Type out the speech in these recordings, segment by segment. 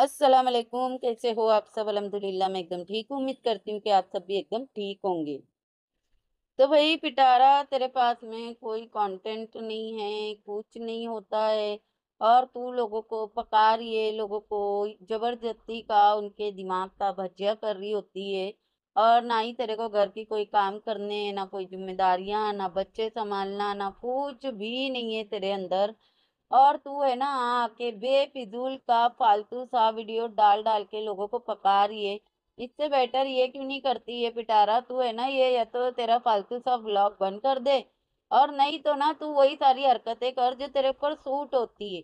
अस्सलाम वालेकुम कैसे हो आप सब अलहमदिल्ला मैं एकदम ठीक हूँ उम्मीद करती हूँ कि आप सब भी एकदम ठीक होंगे तो भाई पिटारा तेरे पास में कोई कंटेंट नहीं है कुछ नहीं होता है और तू लोगों को पका रही है लोगों को ज़बरदस्ती का उनके दिमाग का भजिया कर रही होती है और ना ही तेरे को घर की कोई काम करने ना कोई जिम्मेदारियाँ ना बच्चे संभालना ना कुछ भी नहीं है तेरे अंदर और तू है ना आके बेफिजूल का फालतू सा वीडियो डाल डाल के लोगों को पका रही है इससे बेटर ये क्यों नहीं करती ये पिटारा तू है ना ये या तो तेरा फालतू सा ब्लॉग बंद कर दे और नहीं तो ना तू वही सारी हरकतें कर जो तेरे ऊपर सूट होती है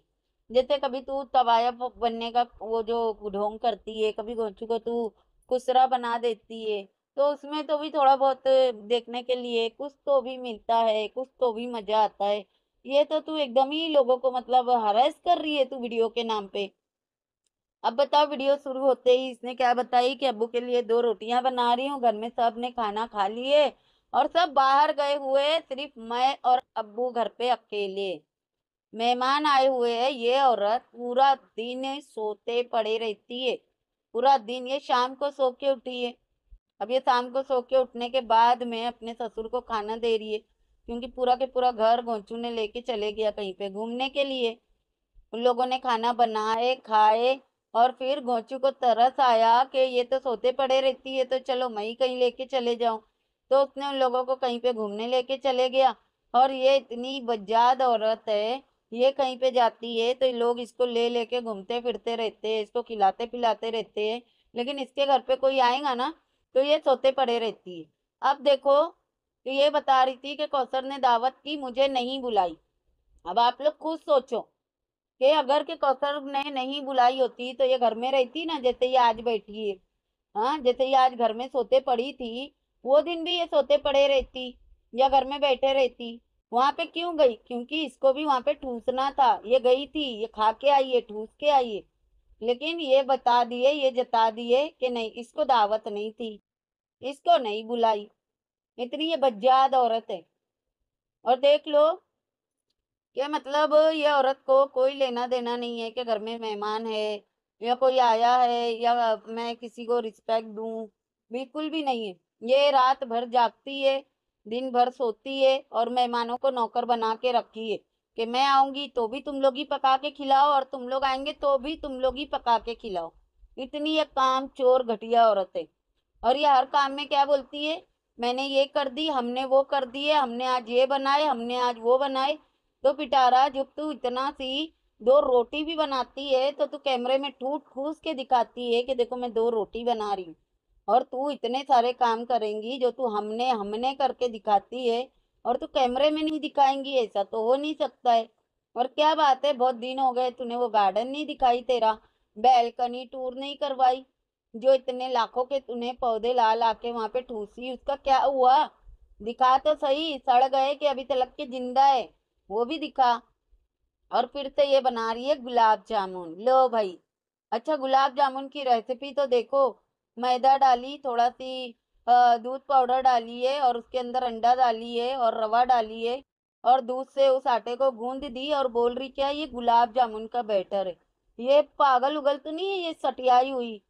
जैसे कभी तू तवाया बनने का वो जो ढोंग करती है कभी गोचू को तू कुसरा बना देती है तो उसमें तो भी थोड़ा बहुत देखने के लिए कुछ तो भी मिलता है कुछ तो भी मजा आता है ये तो तू एकदम ही लोगों को मतलब हरास कर रही है तू वीडियो के नाम पे अब बताओ वीडियो शुरू होते ही इसने क्या बताई कि अबू के लिए दो रोटियां बना रही हूँ घर में सब ने खाना खा लिए और सब बाहर गए हुए सिर्फ मैं और अबू घर पे अकेले मेहमान आए हुए है ये औरत पूरा दिन सोते पड़े रहती है पूरा दिन ये शाम को सो के उठी है अब ये शाम को सो के उठने के बाद में अपने ससुर को खाना दे रही है क्योंकि पूरा के पूरा घर गोंचू ने लेके चले गया कहीं पे घूमने के लिए उन लोगों ने खाना बनाए खाए और फिर गोंचू को तरस आया कि ये तो सोते पड़े रहती है तो चलो मैं ही कहीं लेके चले जाऊं तो उसने उन लोगों को कहीं पे घूमने लेके चले गया और ये इतनी बजाद औरत है ये कहीं पे जाती है तो लोग इसको ले लेके घूमते फिरते रहते हैं इसको खिलाते पिलाते रहते हैं लेकिन इसके घर पे कोई आएगा ना तो ये सोते पड़े रहती है अब देखो तो ये बता रही थी कि कौसर ने दावत की मुझे नहीं बुलाई अब आप लोग खुद सोचो कि अगर के कौसर ने नहीं बुलाई होती तो ये घर में रहती ना जैसे ये आज बैठी है हाँ जैसे ये आज घर में सोते पड़ी थी वो दिन भी ये सोते पड़े रहती या घर में बैठे रहती वहाँ पे क्यों गई क्योंकि इसको भी वहाँ पे ठूसना था ये गई थी ये खा के आई है ठूस के आई है लेकिन ये बता दिए ये जता दिए कि नहीं इसको दावत नहीं थी इसको नहीं बुलाई इतनी ये बज्जाद औरत है और देख लो कि मतलब ये औरत को कोई लेना देना नहीं है कि घर में मेहमान है या कोई आया है या मैं किसी को रिस्पेक्ट दूं बिल्कुल भी नहीं है ये रात भर जागती है दिन भर सोती है और मेहमानों को नौकर बना के रखी है कि मैं आऊंगी तो भी तुम लोग ही पका के खिलाओ और तुम लोग आएंगे तो भी तुम लोग ही पका के खिलाओ इतनी ये काम चोर घटिया औरत है और ये हर काम में क्या बोलती है मैंने ये कर दी हमने वो कर दिए हमने आज ये बनाए हमने आज वो बनाए तो पिटारा जब तू इतना सी दो रोटी भी बनाती है तो तू कैमरे में ठूट ठूस के दिखाती है कि देखो मैं दो रोटी बना रही हूँ और तू इतने सारे काम करेंगी जो तू हमने हमने करके दिखाती है और तू कैमरे में नहीं दिखाएंगी ऐसा तो हो नहीं सकता है और क्या बात है बहुत दिन हो गए तूने वो गार्डन नहीं दिखाई तेरा बैलकनी टूर नहीं करवाई जो इतने लाखों के तुम्हें पौधे ला ला के वहाँ पे ठूसी उसका क्या हुआ दिखा तो सही सड़ गए कि अभी तलक के जिंदा है वो भी दिखा और फिर से ये बना रही है गुलाब जामुन लो भाई अच्छा गुलाब जामुन की रेसिपी तो देखो मैदा डाली थोड़ा सी दूध पाउडर डाली है और उसके अंदर अंडा डाली है और रवा डाली है और दूध से उस आटे को गूंद दी और बोल रही क्या ये गुलाब जामुन का बैटर है ये पागल उगल तो नहीं है ये सटियाई हुई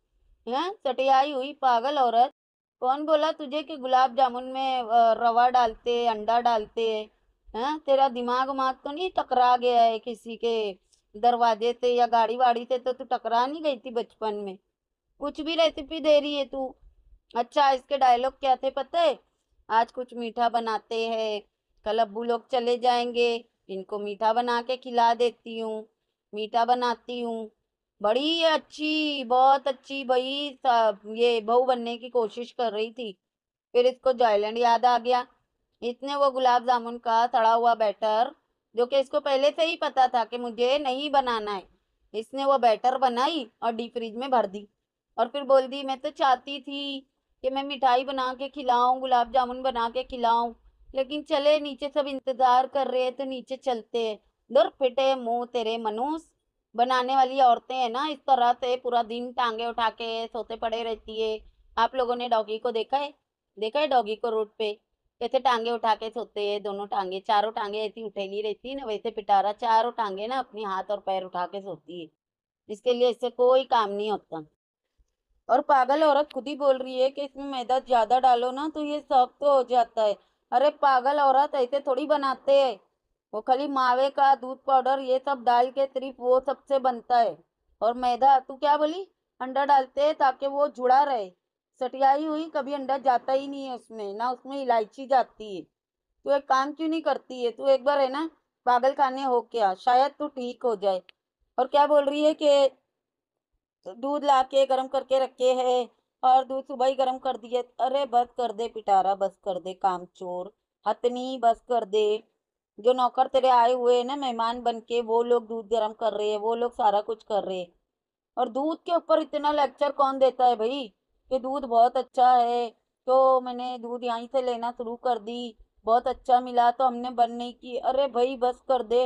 हैं सटियाई हुई पागल औरत कौन बोला तुझे कि गुलाब जामुन में रवा डालते अंडा डालते हैं तेरा दिमाग उमाग तो नहीं टकरा गया है किसी के दरवाजे से या गाड़ी वाड़ी से तो तू टकरा नहीं गई थी बचपन में कुछ भी रेसिपी दे रही है तू अच्छा इसके डायलॉग क्या थे पता है आज कुछ मीठा बनाते हैं कल अबू लोग चले जाएंगे इनको मीठा बना के खिला देती हूँ मीठा बनाती हूँ बड़ी अच्छी बहुत अच्छी भाई ये बहू बनने की कोशिश कर रही थी फिर इसको जॉयलैंड याद आ गया इसने वो गुलाब जामुन का सड़ा हुआ बैटर जो कि इसको पहले से ही पता था कि मुझे नहीं बनाना है इसने वो बैटर बनाई और डीप फ्रिज में भर दी और फिर बोल दी मैं तो चाहती थी कि मैं मिठाई बना के खिलाऊं गुलाब जामुन बना के खिलाऊं लेकिन चले नीचे सब इंतजार कर रहे हैं तो नीचे चलते दुर फिटे मुंह तेरे मनुष्य बनाने वाली औरतें हैं ना इस तरह से पूरा दिन टांगे उठा के सोते पड़े रहती है आप लोगों ने डॉगी को देखा है देखा है डॉगी को रोड पे कैसे टांगे उठा के सोते हैं दोनों टांगे चारों टांगे ऐसी उठेली रहती है ना वैसे पिटारा चारों टांगे ना अपने हाथ और पैर उठा के सोती है इसके लिए इससे कोई काम नहीं होता और पागल औरत खुद ही बोल रही है कि इसमें मैदा ज़्यादा डालो ना तो ये सॉफ्ट तो हो जाता है अरे पागल औरत ऐसे थोड़ी बनाते हैं वो खाली मावे का दूध पाउडर ये सब डाल के सिर्फ वो सबसे बनता है और मैदा तू क्या बोली अंडा डालते है ताकि वो जुड़ा रहे सटियाई हुई कभी अंडा जाता ही नहीं है उसमें ना उसमें इलायची जाती है तू एक काम क्यों नहीं करती है तू एक बार है ना पागल खाने हो क्या शायद तू ठीक हो जाए और क्या बोल रही है कि दूध ला के गर्म करके रखे है और दूध सुबह ही गर्म कर दिए अरे बस कर दे पिटारा बस कर दे काम चोर हथनी बस कर दे जो नौकर तेरे आए हुए है ना मेहमान बन के वो लोग दूध गर्म कर रहे हैं वो लोग सारा कुछ कर रहे हैं और दूध के ऊपर इतना लेक्चर कौन देता है भाई कि दूध बहुत अच्छा है तो मैंने दूध यहीं से लेना शुरू कर दी बहुत अच्छा मिला तो हमने बंद नहीं की अरे भाई बस कर दे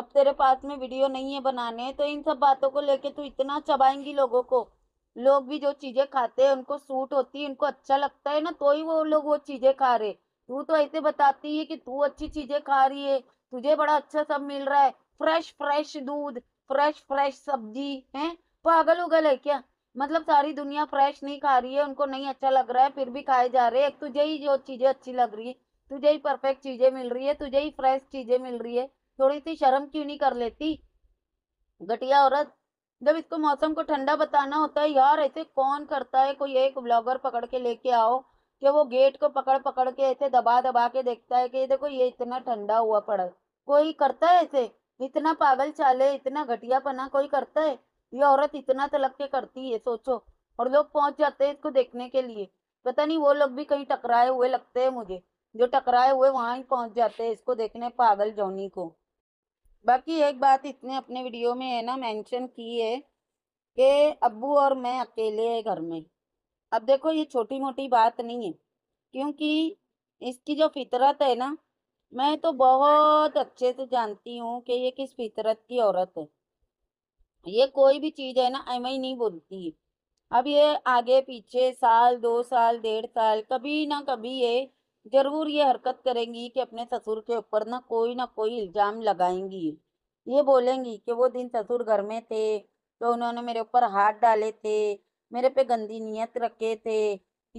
अब तेरे पास में वीडियो नहीं है बनाने तो इन सब बातों को लेके तू इतना चबाएंगी लोगों को लोग भी जो चीज़ें खाते हैं उनको सूट होती है उनको अच्छा लगता है ना तो ही वो लोग वो चीज़ें खा रहे तू तो ऐसे बताती है कि तू अच्छी चीजें खा रही है तुझे बड़ा अच्छा सब मिल रहा है फ्रेश फ्रेश दूध फ्रेश फ्रेश सब्जी है पागल उगल है क्या मतलब सारी दुनिया फ्रेश नहीं खा रही है उनको नहीं अच्छा लग रहा है फिर भी खाए जा रहे हैं तुझे ही जो चीजें अच्छी लग रही है तुझे ही परफेक्ट चीजें मिल रही है तुझे ही फ्रेश चीजें मिल रही है थोड़ी सी शर्म क्यों नहीं कर लेती घटिया औरत जब इसको मौसम को ठंडा बताना होता है यार ऐसे कौन करता है कोई एक ब्लॉगर पकड़ के लेके आओ कि वो गेट को पकड़ पकड़ के ऐसे दबा दबा के देखता है कि ये देखो ये इतना ठंडा हुआ पड़ा कोई करता है ऐसे इतना पागल चाले इतना घटिया पना कोई करता है ये औरत इतना तलक के करती है सोचो और लोग पहुंच जाते हैं इसको देखने के लिए पता नहीं वो लोग भी कहीं टकराए हुए लगते हैं मुझे जो टकराए हुए वहाँ ही पहुंच जाते हैं इसको देखने पागल जोनी को बाकी एक बात इसने अपने वीडियो में है ना मेंशन की है कि अब्बू और मैं अकेले है घर में अब देखो ये छोटी मोटी बात नहीं है क्योंकि इसकी जो फितरत है ना मैं तो बहुत अच्छे से जानती हूँ कि ये किस फितरत की औरत है ये कोई भी चीज़ है ना एम ही नहीं बोलती है अब ये आगे पीछे साल दो साल डेढ़ साल कभी ना कभी ये जरूर ये हरकत करेंगी कि अपने ससुर के ऊपर ना कोई ना कोई इल्ज़ाम लगाएंगी ये बोलेंगी कि वो दिन ससुर घर में थे तो उन्होंने मेरे ऊपर हाथ डाले थे मेरे पे गंदी नीयत रखे थे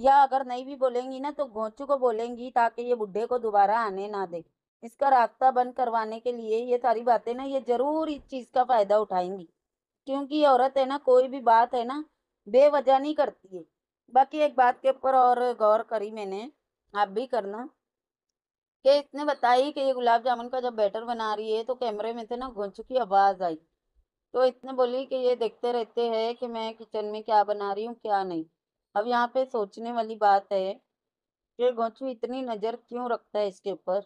या अगर नहीं भी बोलेंगी ना तो गोचू को बोलेंगी ताकि ये बुढ़े को दोबारा आने ना दे इसका रास्ता बंद करवाने के लिए ये सारी बातें ना ये जरूर इस चीज़ का फ़ायदा उठाएंगी क्योंकि ये औरत है ना कोई भी बात है ना बेवजह नहीं करती है बाकी एक बात के ऊपर और गौर करी मैंने आप भी करना कि इसने बताई कि ये गुलाब जामुन का जब बैटर बना रही है तो कैमरे में से ना घुंचू की आवाज़ आई तो इतने बोली कि ये देखते रहते हैं कि मैं किचन में क्या बना रही हूँ क्या नहीं अब यहाँ पे सोचने वाली बात है कि गोचू इतनी नज़र क्यों रखता है इसके ऊपर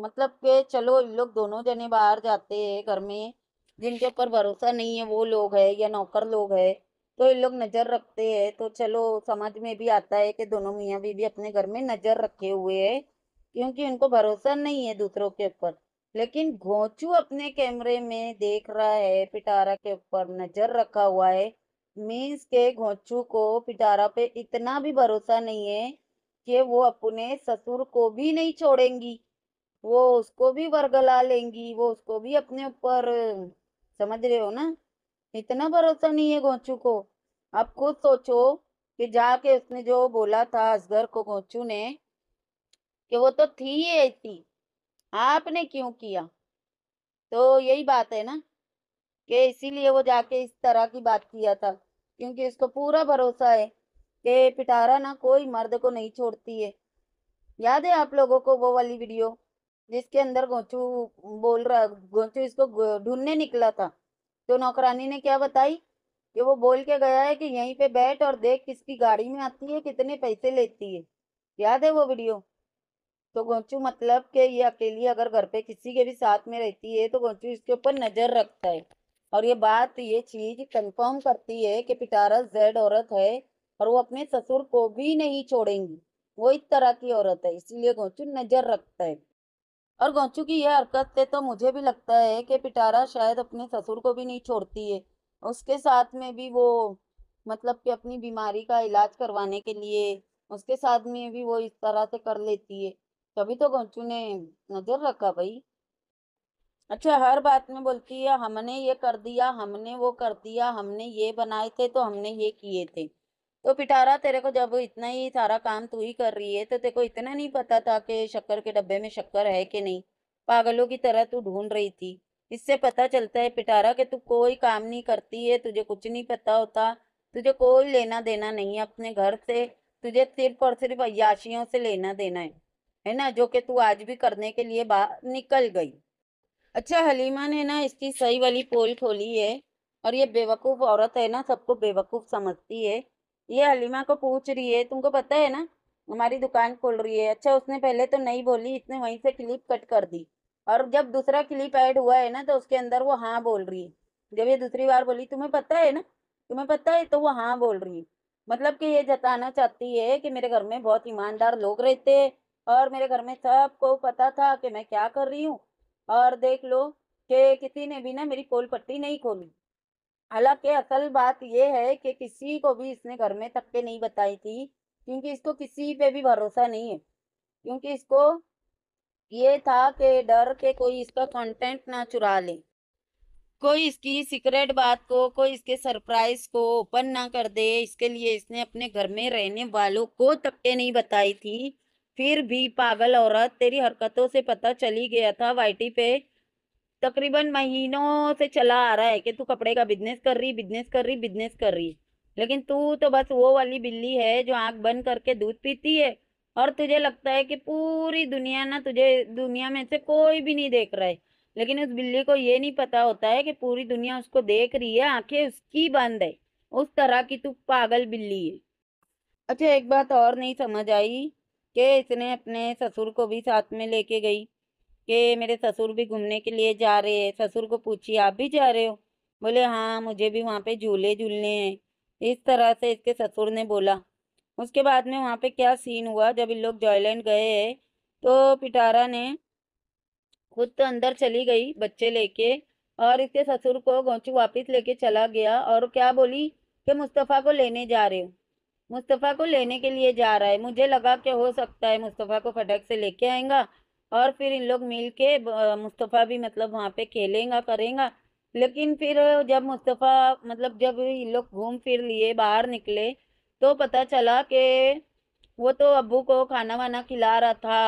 मतलब कि चलो इन लोग दोनों जने बाहर जाते हैं घर में जिनके ऊपर भरोसा नहीं है वो लोग है या नौकर लोग है तो इन लोग नज़र रखते हैं तो चलो समझ में भी आता है कि दोनों मियाँ बीबी अपने घर में नज़र रखे हुए है क्योंकि उनको भरोसा नहीं है दूसरों के ऊपर लेकिन गोचू अपने कैमरे में देख रहा है पिटारा के ऊपर नजर रखा हुआ है मीन्स के घोचू को पिटारा पे इतना भी भरोसा नहीं है कि वो अपने ससुर को भी नहीं छोड़ेंगी वो उसको भी वर्गला लेंगी वो उसको भी अपने ऊपर समझ रहे हो ना इतना भरोसा नहीं है घोचू को अब खुद सोचो कि जाके उसने जो बोला था असगर को घोचू ने कि वो तो थी ही ऐसी आपने क्यों किया तो यही बात है ना कि इसीलिए वो जाके इस तरह की बात किया था क्योंकि उसको पूरा भरोसा है कि पिटारा ना कोई मर्द को नहीं छोड़ती है याद है आप लोगों को वो वाली वीडियो जिसके अंदर गोचू बोल रहा गोचू इसको ढूंढने निकला था तो नौकरानी ने क्या बताई कि वो बोल के गया है कि यहीं पे बैठ और देख किसकी गाड़ी में आती है कितने पैसे लेती है याद है वो वीडियो तो गोंचू मतलब के ये अकेली अगर घर पे किसी के भी साथ में रहती है तो गोंचू इसके ऊपर नज़र रखता है और ये बात ये चीज कंफर्म करती है कि पिटारा जेड औरत है और वो अपने ससुर को भी नहीं छोड़ेंगी वो इस तरह की औरत है इसीलिए गोंचू नज़र रखता है और गोंचू की यह हरकत से तो मुझे भी लगता है कि पिटारा शायद अपने ससुर को भी नहीं छोड़ती है उसके साथ में भी वो मतलब कि अपनी बीमारी का इलाज करवाने के लिए उसके साथ में भी वो इस तरह से कर लेती है तभी तो, तो ने नजर रखा भाई अच्छा हर बात में बोलती है हमने ये कर दिया हमने वो कर दिया हमने ये बनाए थे तो हमने ये किए थे तो पिटारा तेरे को जब इतना ही सारा काम तू ही कर रही है तो तेरे को इतना नहीं पता था कि शक्कर के डब्बे में शक्कर है कि नहीं पागलों की तरह तू ढूंढ रही थी इससे पता चलता है पिटारा कि तू कोई काम नहीं करती है तुझे कुछ नहीं पता होता तुझे कोई लेना देना नहीं है अपने घर से तुझे सिर्फ और सिर्फ अयाशियों से लेना देना है है ना जो कि तू आज भी करने के लिए बाहर निकल गई अच्छा हलीमा ने ना इसकी सही वाली पोल खोली है और ये बेवकूफ़ औरत है ना सबको बेवकूफ़ समझती है ये हलीमा को पूछ रही है तुमको पता है ना हमारी दुकान खोल रही है अच्छा उसने पहले तो नहीं बोली इसने वहीं से क्लिप कट कर दी और जब दूसरा क्लिप ऐड हुआ है ना तो उसके अंदर वो हाँ बोल रही है जब ये दूसरी बार बोली तुम्हें पता है ना तुम्हें पता है तो वो हाँ बोल रही है मतलब कि ये जताना चाहती है कि मेरे घर में बहुत ईमानदार लोग रहते हैं और मेरे घर में सबको पता था कि मैं क्या कर रही हूँ और देख लो कि किसी ने भी ना मेरी पोल पट्टी नहीं खोली हालांकि असल बात यह है कि किसी को भी इसने घर में तक के नहीं बताई थी क्योंकि इसको किसी पे भी भरोसा नहीं है क्योंकि इसको ये था कि डर के कोई इसका कंटेंट ना चुरा ले कोई इसकी सीक्रेट बात को कोई इसके सरप्राइज को ओपन ना कर दे इसके लिए इसने अपने घर में रहने वालों को तक के नहीं बताई थी फिर भी पागल औरत तेरी हरकतों से पता चली गया था वाई पे तकरीबन महीनों से चला आ रहा है कि तू कपड़े का बिजनेस कर रही बिजनेस कर रही बिजनेस कर रही लेकिन तू तो बस वो वाली बिल्ली है जो आंख बंद करके दूध पीती है और तुझे लगता है कि पूरी दुनिया ना तुझे दुनिया में से कोई भी नहीं देख रहा है लेकिन उस बिल्ली को ये नहीं पता होता है कि पूरी दुनिया उसको देख रही है आंखें उसकी बंद है उस तरह की तू पागल बिल्ली है अच्छा एक बात और नहीं समझ आई कि इसने अपने ससुर को भी साथ में लेके गई कि मेरे ससुर भी घूमने के लिए जा रहे हैं ससुर को पूछी आप भी जा रहे हो बोले हाँ मुझे भी वहाँ पे झूले झूलने हैं इस तरह से इसके ससुर ने बोला उसके बाद में वहाँ पे क्या सीन हुआ जब इन लोग जॉयलैंड गए तो पिटारा ने खुद तो अंदर चली गई बच्चे लेके और इसके ससुर को गोचू वापस लेके चला गया और क्या बोली कि मुस्तफ़ा को लेने जा रहे हो मुस्तफ़ा को लेने के लिए जा रहा है मुझे लगा कि हो सकता है मुस्तफ़ा को फटक से लेके आएगा और फिर इन लोग मिल के मुस्तफ़ा भी मतलब वहाँ पे खेलेंगा करेंगा लेकिन फिर जब मुस्तफ़ा मतलब जब इन लोग घूम फिर लिए बाहर निकले तो पता चला कि वो तो अबू को खाना वाना खिला रहा था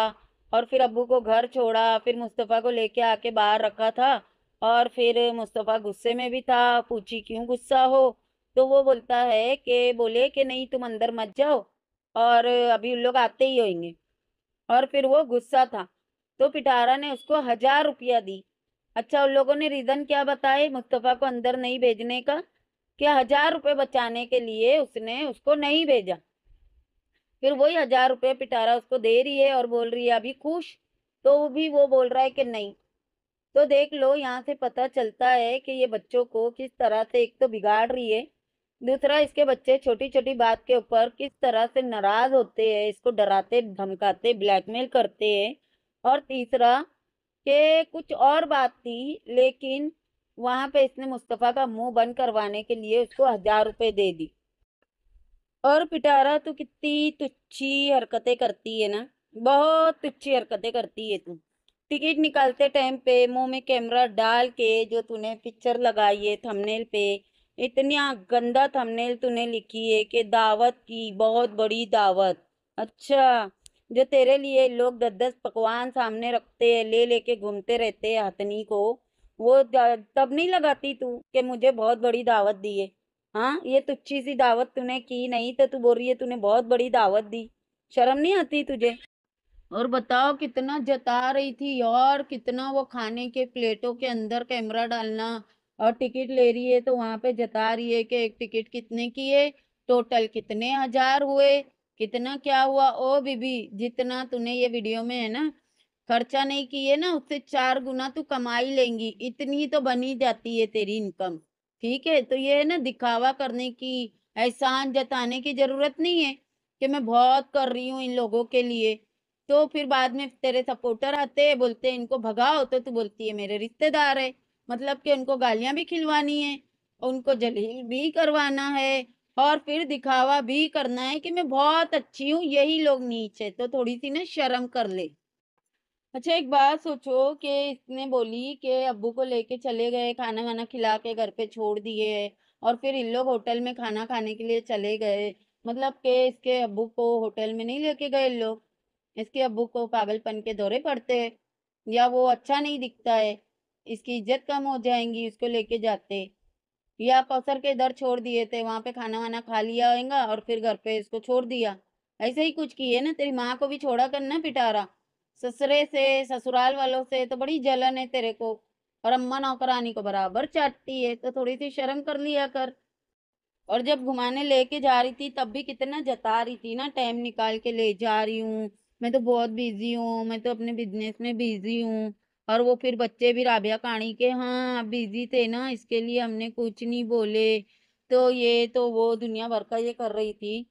और फिर अबू को घर छोड़ा फिर मुस्तफ़ा को लेके आके बाहर रखा था और फिर मुस्तफ़ा गुस्से में भी था पूछी क्यों गुस्सा हो तो वो बोलता है कि बोले कि नहीं तुम अंदर मत जाओ और अभी उन लोग आते ही होंगे और फिर वो गुस्सा था तो पिटारा ने उसको हजार रुपया दी अच्छा उन लोगों ने रीज़न क्या बताए मुस्तफ़ा को अंदर नहीं भेजने का कि हजार रुपये बचाने के लिए उसने उसको नहीं भेजा फिर वही हजार रुपये पिटारा उसको दे रही है और बोल रही है अभी खुश तो भी वो बोल रहा है कि नहीं तो देख लो यहाँ से पता चलता है कि ये बच्चों को किस तरह से एक तो बिगाड़ रही है दूसरा इसके बच्चे छोटी छोटी बात के ऊपर किस तरह से नाराज होते हैं इसको डराते धमकाते ब्लैकमेल करते हैं और तीसरा के कुछ और बात थी लेकिन वहां पे इसने मुस्तफ़ा का मुंह बंद करवाने के लिए उसको हजार रुपए दे दी और पिटारा तू कितनी तुच्छी हरकतें करती है ना बहुत तुच्छी हरकतें करती है तू टिकट निकालते टाइम पे मुंह में कैमरा डाल के जो तूने पिक्चर लगाई है थंबनेल पे इतना गंदा थंबनेल तूने लिखी है कि दावत की बहुत बड़ी दावत अच्छा जो तेरे लिए लोग दस दस पकवान सामने रखते हैं ले लेके घूमते रहते हैं हथनी को वो तब नहीं लगाती तू कि मुझे बहुत बड़ी दावत दी है हाँ ये तुच्छी सी दावत तूने की नहीं तो तू बोल रही है तूने बहुत बड़ी दावत दी शर्म नहीं आती तुझे और बताओ कितना जता रही थी और कितना वो खाने के प्लेटों के अंदर कैमरा डालना और टिकट ले रही है तो वहाँ पे जता रही है कि एक टिकट कितने की है टोटल कितने हजार हुए कितना क्या हुआ ओ बीबी जितना तूने ये वीडियो में है ना खर्चा नहीं किए ना उससे चार गुना तू कमाई लेंगी इतनी तो बनी जाती है तेरी इनकम ठीक है तो ये है ना दिखावा करने की एहसान जताने की जरूरत नहीं है कि मैं बहुत कर रही हूँ इन लोगों के लिए तो फिर बाद में तेरे सपोर्टर आते हैं बोलते हैं इनको भगाओ तो तू बोलती है मेरे रिश्तेदार है मतलब कि उनको गालियां भी खिलवानी है उनको जलील भी करवाना है और फिर दिखावा भी करना है कि मैं बहुत अच्छी हूँ यही लोग नीचे तो थोड़ी सी ना शर्म कर ले अच्छा एक बात सोचो कि इसने बोली कि अबू को लेके चले गए खाना वाना खिला के घर पे छोड़ दिए और फिर इन लोग होटल में खाना खाने के लिए चले गए मतलब कि इसके अबू को होटल में नहीं लेके गए लोग इसके अबू को पागलपन के दौरे पड़ते या वो अच्छा नहीं दिखता है इसकी इज्जत कम हो जाएंगी इसको लेके जाते ये आप अवसर के दर छोड़ दिए थे वहाँ पे खाना वाना खा लिया होगा और फिर घर पे इसको छोड़ दिया ऐसे ही कुछ किए ना तेरी माँ को भी छोड़ा कर ना पिटारा ससुरे से ससुराल वालों से तो बड़ी जलन है तेरे को और अम्मा नौकरानी को बराबर चाटती है तो थोड़ी सी शर्म कर लिया कर और जब घुमाने लेके जा रही थी तब भी कितना जता रही थी ना टाइम निकाल के ले जा रही हूँ मैं तो बहुत बिजी हूँ मैं तो अपने बिजनेस में बिजी हूँ और वो फिर बच्चे भी राबिया कहानी के हाँ बिजी थे ना इसके लिए हमने कुछ नहीं बोले तो ये तो वो दुनिया भर का ये कर रही थी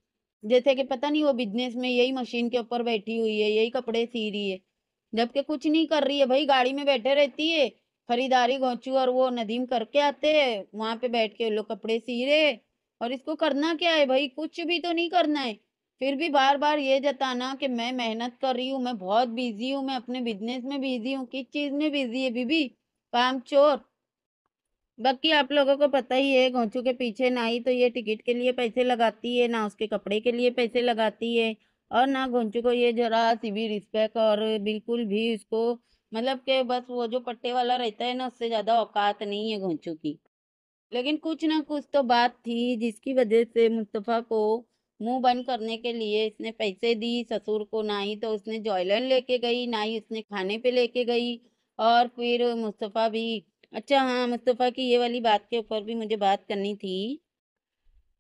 जैसे कि पता नहीं वो बिजनेस में यही मशीन के ऊपर बैठी हुई है यही कपड़े सी रही है जबकि कुछ नहीं कर रही है भाई गाड़ी में बैठे रहती है खरीदारी घोचू और वो नदीम करके आते हैं वहाँ पे बैठ के लोग कपड़े सी रहे और इसको करना क्या है भाई कुछ भी तो नहीं करना है फिर भी बार बार ये जताना कि मैं मेहनत कर रही हूँ मैं बहुत बिजी हूँ मैं अपने बिजनेस में बिजी हूँ किस चीज़ में बिजी है बीबी पाम चोर बाकी आप लोगों को पता ही है घोंचू के पीछे ना ही तो ये टिकट के लिए पैसे लगाती है ना उसके कपड़े के लिए पैसे लगाती है और ना घोंचू को ये जरा सी भी रिस्पेक्ट और बिल्कुल भी उसको मतलब के बस वो जो पट्टे वाला रहता है ना उससे ज़्यादा औकात नहीं है घोंचू की लेकिन कुछ ना कुछ तो बात थी जिसकी वजह से मुस्तफ़ा को मुंह बंद करने के लिए इसने पैसे दी ससुर को ना ही तो उसने जॉयलर लेके गई ना ही उसने खाने पे लेके गई और फिर मुस्तफ़ा भी अच्छा हाँ मुस्तफ़ा की ये वाली बात के ऊपर भी मुझे बात करनी थी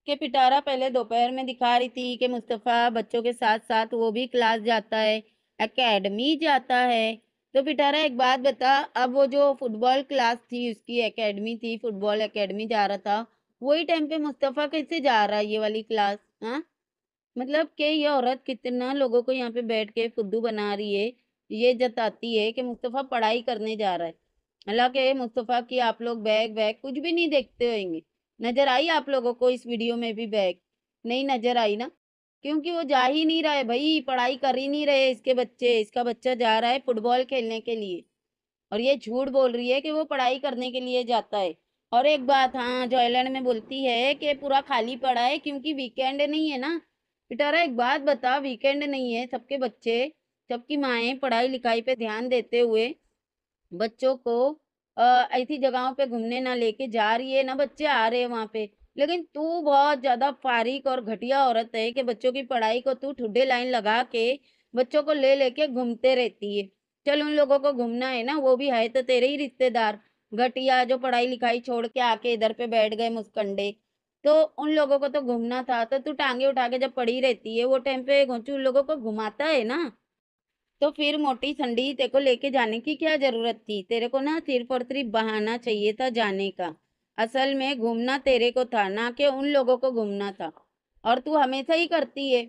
कि पिटारा पहले दोपहर में दिखा रही थी कि मुस्तफ़ा बच्चों के साथ साथ वो भी क्लास जाता है एकेडमी जाता है तो पिटारा एक बात बता अब वो जो फुटबॉल क्लास थी उसकी एकेडमी थी फुटबॉल एकेडमी जा रहा था वही टाइम पे मुस्तफ़ा कैसे जा रहा है ये वाली क्लास हाँ मतलब कि ये औरत कितना लोगों को यहाँ पे बैठ के फुद्दू बना रही है ये जताती है कि मुस्तफ़ा पढ़ाई करने जा रहा है हालांकि मुस्तफ़ा की आप लोग बैग वैग कुछ भी नहीं देखते होंगे नज़र आई आप लोगों को इस वीडियो में भी बैग नहीं नज़र आई ना क्योंकि वो जा ही नहीं रहा है भाई पढ़ाई कर ही नहीं रहे इसके बच्चे इसका बच्चा जा रहा है फुटबॉल खेलने के लिए और ये झूठ बोल रही है कि वो पढ़ाई करने के लिए जाता है और एक बात हाँ जो आइलैंड में बोलती है कि पूरा खाली पड़ा है क्योंकि वीकेंड नहीं है ना बेटारा एक बात बता वीकेंड नहीं है सबके बच्चे सबकी माएँ पढ़ाई लिखाई पे ध्यान देते हुए बच्चों को ऐसी जगहों पे घूमने ना लेके जा रही है ना बच्चे आ रहे हैं वहाँ पे लेकिन तू बहुत ज़्यादा फारिक और घटिया औरत है कि बच्चों की पढ़ाई को तू ठुडे लाइन लगा के बच्चों को ले लेके घूमते रहती है चल उन लोगों को घूमना है ना वो भी है तो तेरे ही रिश्तेदार घटिया जो पढ़ाई लिखाई छोड़ के आके इधर पे बैठ गए मुस्कंडे तो उन लोगों को तो घूमना था तो तू टांगे उठा के जब पड़ी रहती है वो टाइम पे घोंचू उन लोगों को घुमाता है ना तो फिर मोटी संडी तेरे को लेके जाने की क्या जरूरत थी तेरे को ना सिर पर सिर्फ बहाना चाहिए था जाने का असल में घूमना तेरे को था ना कि उन लोगों को घूमना था और तू हमेशा ही करती है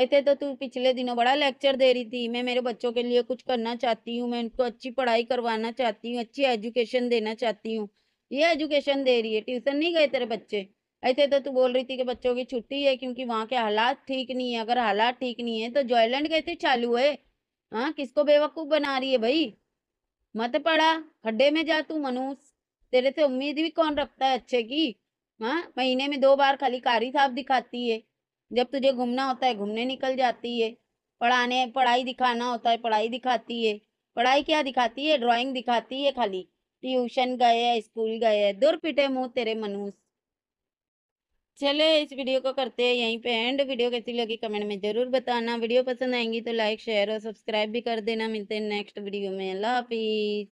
ऐसे तो तू पिछले दिनों बड़ा लेक्चर दे रही थी मैं मेरे बच्चों के लिए कुछ करना चाहती हूँ मैं उनको अच्छी पढ़ाई करवाना चाहती हूँ अच्छी एजुकेशन देना चाहती हूँ ये एजुकेशन दे रही है ट्यूशन नहीं गए तेरे बच्चे ऐसे तो तू बोल रही थी कि बच्चों की छुट्टी है क्योंकि वहाँ के हालात ठीक नहीं है अगर हालात ठीक नहीं है तो जॉयलैंड कैसे चालू है हाँ किसको बेवकूफ़ बना रही है भाई मत पड़ा खड्डे में जा तू मनुष्य तेरे से उम्मीद भी कौन रखता है अच्छे की हाँ महीने में दो बार खाली कारी साहब दिखाती है जब तुझे घूमना होता है घूमने निकल जाती है पढ़ाने पढ़ाई दिखाना होता है पढ़ाई दिखाती है पढ़ाई क्या दिखाती है ड्राइंग दिखाती है खाली ट्यूशन गए स्कूल गए दूर पिटे मुंह तेरे मनुष चले इस वीडियो को करते हैं यहीं पे एंड वीडियो कैसी लगी कमेंट में ज़रूर बताना वीडियो पसंद आएंगी तो लाइक शेयर और सब्सक्राइब भी कर देना मिलते हैं नेक्स्ट वीडियो में अल्लाह हाफिज़